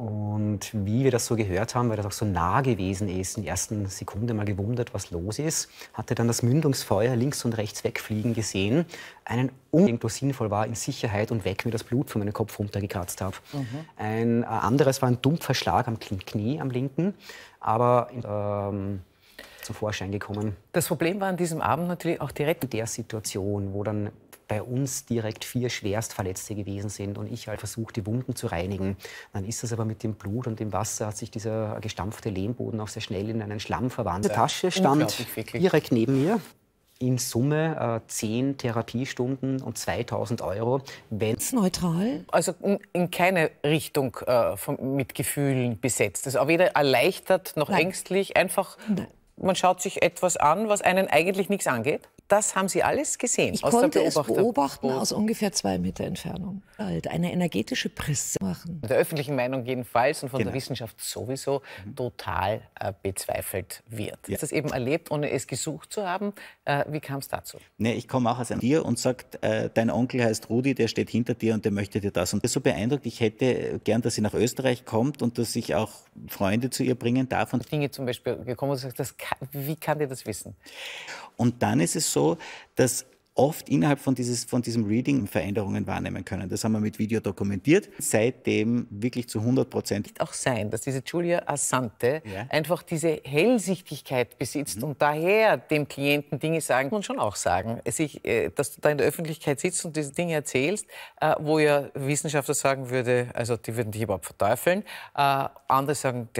Und wie wir das so gehört haben, weil das auch so nah gewesen ist, in der ersten Sekunde mal gewundert, was los ist, hatte dann das Mündungsfeuer links und rechts wegfliegen gesehen, einen unbedingt sinnvoll war, in Sicherheit und weg mir das Blut von meinem Kopf runtergekratzt habe. Mhm. Ein äh, anderes war ein dumpfer Schlag am Knie, am linken, aber ähm, zum Vorschein gekommen. Das Problem war an diesem Abend natürlich auch direkt in der Situation, wo dann bei uns direkt vier Schwerstverletzte gewesen sind und ich halt versuche, die Wunden zu reinigen. Dann ist das aber mit dem Blut und dem Wasser, hat sich dieser gestampfte Lehmboden auch sehr schnell in einen Schlamm verwandelt. Die Tasche stand direkt neben mir in Summe äh, 10 Therapiestunden und 2000 Euro. Wenn ist neutral? Also in, in keine Richtung äh, von, mit Gefühlen besetzt. Das also ist auch weder erleichtert noch Nein. ängstlich. Einfach, Nein. man schaut sich etwas an, was einen eigentlich nichts angeht das haben Sie alles gesehen. Ich konnte es beobachten aus ungefähr zwei Meter Entfernung. Halt eine energetische Prise machen. Der öffentlichen Meinung jedenfalls und von genau. der Wissenschaft sowieso mhm. total äh, bezweifelt wird. Ja. Ist das eben erlebt, ohne es gesucht zu haben? Äh, wie kam es dazu? Nee, ich komme auch aus einem Tier und sage, äh, dein Onkel heißt Rudi, der steht hinter dir und der möchte dir das. Und das so beeindruckt, ich hätte gern, dass sie nach Österreich kommt und dass ich auch Freunde zu ihr bringen darf. Und Dinge zum Beispiel gekommen und sagt, das kann, wie kann dir das wissen? Und dann ist es so, so, dass oft innerhalb von, dieses, von diesem Reading Veränderungen wahrnehmen können. Das haben wir mit Video dokumentiert. Seitdem wirklich zu 100 Prozent. Es auch sein, dass diese Julia Assante ja. einfach diese Hellsichtigkeit besitzt mhm. und daher dem Klienten Dinge sagen und schon auch sagen. Äh, sich, äh, dass du da in der Öffentlichkeit sitzt und diese Dinge erzählst, äh, wo ja Wissenschaftler sagen würde, also die würden dich überhaupt verteufeln. Andere sagen,